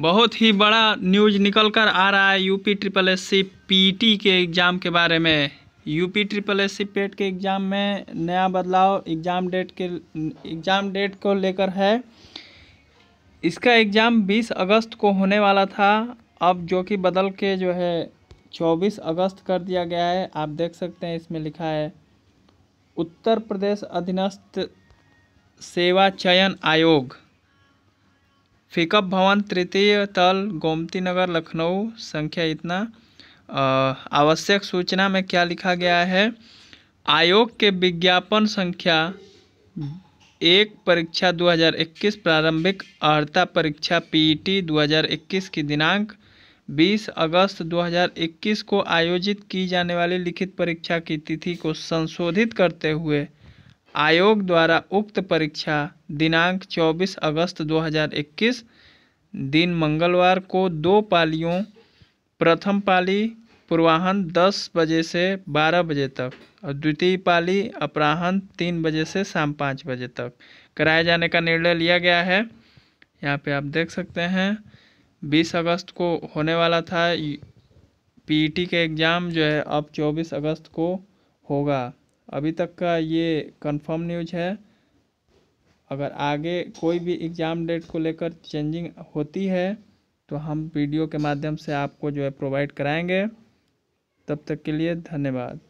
बहुत ही बड़ा न्यूज निकल कर आ रहा है UP triple S C T के एग्ज़ाम के बारे में UP triple S C PET के एग्ज़ाम में नया बदलाव एग्ज़ाम डेट के एग्ज़ाम डेट को लेकर है इसका एग्ज़ाम 20 अगस्त को होने वाला था अब जो कि बदल के जो है 24 अगस्त कर दिया गया है आप देख सकते हैं इसमें लिखा है उत्तर प्रदेश अधीनस्थ सेवा चयन आयोग फेकअप भवन तृतीय तल गोमती नगर लखनऊ संख्या इतना आवश्यक सूचना में क्या लिखा गया है आयोग के विज्ञापन संख्या एक परीक्षा 2021 प्रारंभिक अर्ता परीक्षा पीईटी 2021 की दिनांक 20 अगस्त 2021 को आयोजित की जाने वाली लिखित परीक्षा की तिथि को संशोधित करते हुए आयोग द्वारा उक्त परीक्षा दिनांक 24 अगस्त 2021 दिन मंगलवार को दो पालियों प्रथम पाली पूर्वाहन 10 बजे से 12 बजे तक और द्वितीय पाली अपराहन 3 बजे से शाम 5 बजे तक कराए जाने का निर्णय लिया गया है यहाँ पे आप देख सकते हैं 20 अगस्त को होने वाला था पीईटी के एग्ज़ाम जो है अब 24 अगस्त को होगा अभी तक का ये कंफर्म न्यूज है अगर आगे कोई भी एग्ज़ाम डेट को लेकर चेंजिंग होती है तो हम वीडियो के माध्यम से आपको जो है प्रोवाइड कराएंगे तब तक के लिए धन्यवाद